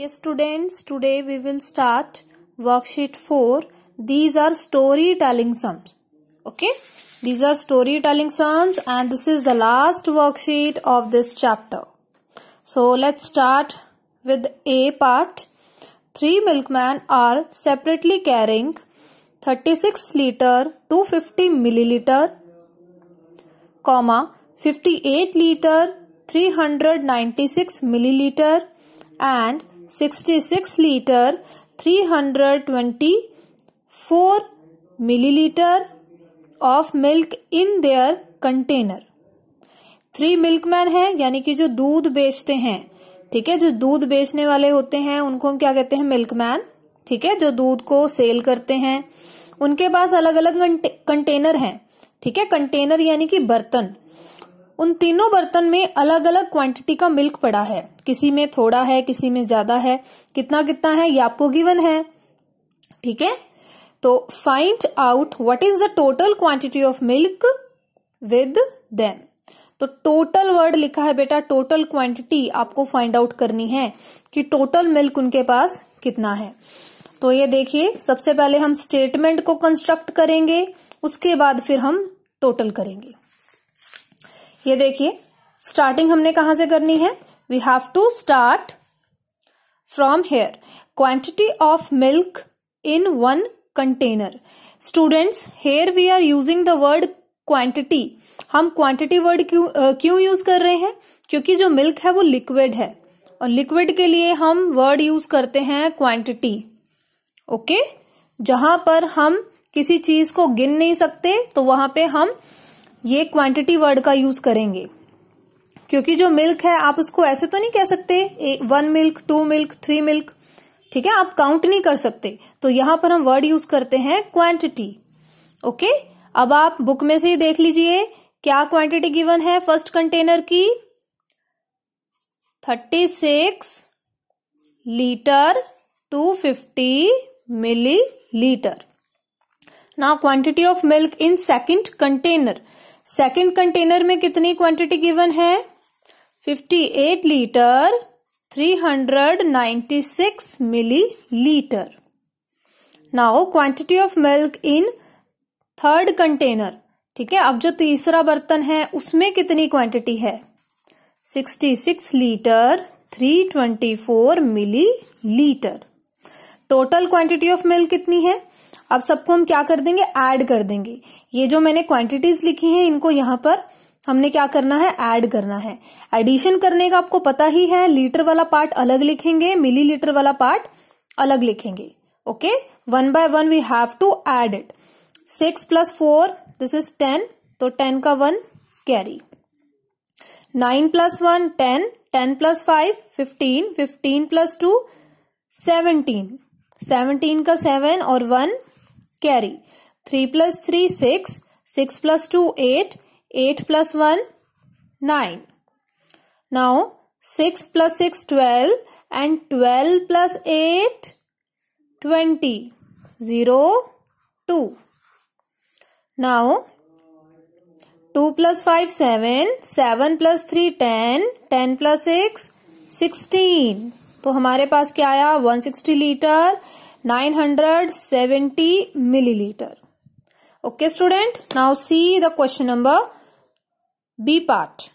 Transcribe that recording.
Yes students, today we will start worksheet 4. These are storytelling sums. Okay. These are storytelling sums and this is the last worksheet of this chapter. So let's start with A part. Three milkmen are separately carrying 36 liter 250 milliliter comma 58 liter 396 milliliter and 66 litre 324 litre of milk in their container three milkman है यानी कि जो दूध बेचते हैं ठीक है जो दूध बेचने वाले होते हैं उनको हम क्या कहते हैं मिल्कमैन ठीक है जो दूध को सेल करते हैं उनके पास अलग अलग कंटेनर हैं ठीक है कंटेनर यानी कि बर्तन उन तीनों बर्तन में अलग अलग क्वांटिटी का मिल्क पड़ा है किसी में थोड़ा है किसी में ज्यादा है कितना कितना है ये आपको गिवन है ठीक है तो find out what is the total quantity of milk with them तो टोटल वर्ड लिखा है बेटा टोटल क्वांटिटी आपको फाइंड आउट करनी है कि टोटल मिल्क उनके पास कितना है तो ये देखिए सबसे पहले हम स्टेटमेंट को कंस्ट्रक्ट करेंगे उसके बाद फिर हम टोटल करेंगे ये देखिए स्टार्टिंग हमने कहां से करनी है we have to start from here quantity of milk in one container students here we are using the word quantity हम क्वांटिटी वर्ड क्यों क्यों यूज कर रहे हैं क्योंकि जो मिल्क है वो लिक्विड है और लिक्विड के लिए हम वर्ड यूज करते हैं क्वांटिटी ओके जहां पर हम किसी चीज को गिन नहीं सकते तो वहां पे हम ये क्वांटिटी वर्ड का यूज करेंगे क्योंकि जो मिल्क है आप उसको ऐसे तो नहीं कह सकते one milk two milk three milk ठीक है आप काउंट नहीं कर सकते तो यहां पर हम वर्ड यूज करते हैं क्वांटिटी ओके अब आप बुक में से ही देख लीजिए क्या क्वांटिटी गिवन है फर्स्ट कंटेनर की thirty six litre two fifty millilitre ना quantity of milk in second container second container में कितनी क्वांटिटी गिवन है 58 litre 396 litre now quantity of milk in third container ठीक है अब जो तीसरा बर्तन है उसमें कितनी क्वांटिटी है 66 litre 324 millilitre total quantity of milk कितनी है अब सबको हम क्या कर देंगे ऐड कर देंगे ये जो मैंने क्वांटिटीज लिखी हैं इनको यहां पर हमने क्या करना है ऐड करना है एडिशन करने का आपको पता ही है लीटर वाला पार्ट अलग लिखेंगे मिलीलीटर वाला पार्ट अलग लिखेंगे okay one by one we have to add it six plus four this is ten तो टेन का one carry nine plus one ten ten plus five fifteen fifteen plus two seventeen seventeen का seven और one carry three plus three six six plus two eight 8 plus 1, 9. Now, 6 plus 6, 12 and 12 plus 8, 20. Zero 2. Now, 2 plus 5, 7. 7 plus 3, 10. 10 plus 6, 16. तो हमारे पास क्या आया 160 litre 970 millilitre okay student now see the question number B part